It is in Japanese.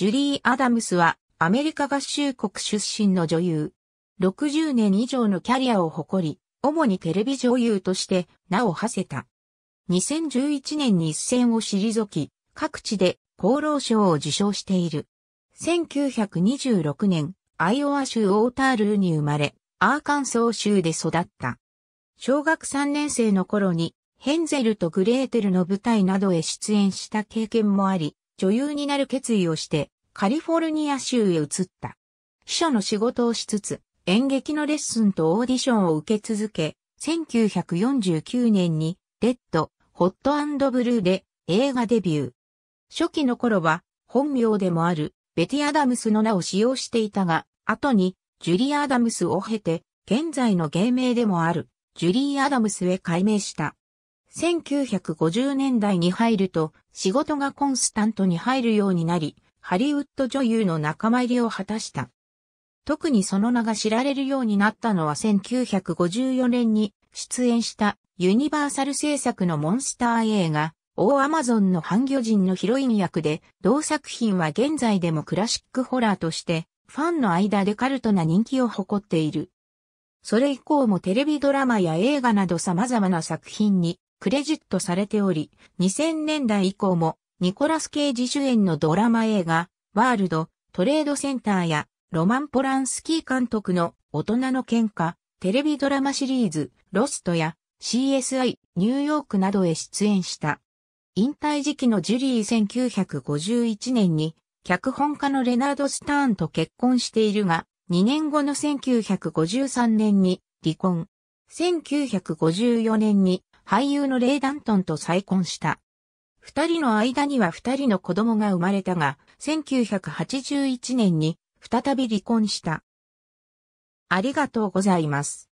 ジュリー・アダムスはアメリカ合衆国出身の女優。60年以上のキャリアを誇り、主にテレビ女優として名を馳せた。2011年に一線を退き、各地で厚労省を受賞している。1926年、アイオワ州オータールーに生まれ、アーカンソー州で育った。小学3年生の頃に、ヘンゼルとグレーテルの舞台などへ出演した経験もあり、女優になる決意をして、カリフォルニア州へ移った。秘書の仕事をしつつ、演劇のレッスンとオーディションを受け続け、1949年に、レッド、ホットブルーで映画デビュー。初期の頃は、本名でもある、ベティ・アダムスの名を使用していたが、後に、ジュリー・アダムスを経て、現在の芸名でもある、ジュリー・アダムスへ改名した。1950年代に入ると仕事がコンスタントに入るようになり、ハリウッド女優の仲間入りを果たした。特にその名が知られるようになったのは1954年に出演したユニバーサル制作のモンスター映画、オーアマゾンの半魚人のヒロイン役で、同作品は現在でもクラシックホラーとして、ファンの間でカルトな人気を誇っている。それ以降もテレビドラマや映画など様々な作品にクレジットされており、2000年代以降もニコラス・ケイジ主演のドラマ映画、ワールド、トレードセンターや、ロマン・ポランスキー監督の大人の喧嘩、テレビドラマシリーズ、ロストや CSI、ニューヨークなどへ出演した。引退時期のジュリー1951年に、脚本家のレナード・スターンと結婚しているが、2年後の1953年に離婚。1954年に俳優のレイ・ダントンと再婚した。二人の間には二人の子供が生まれたが、1981年に再び離婚した。ありがとうございます。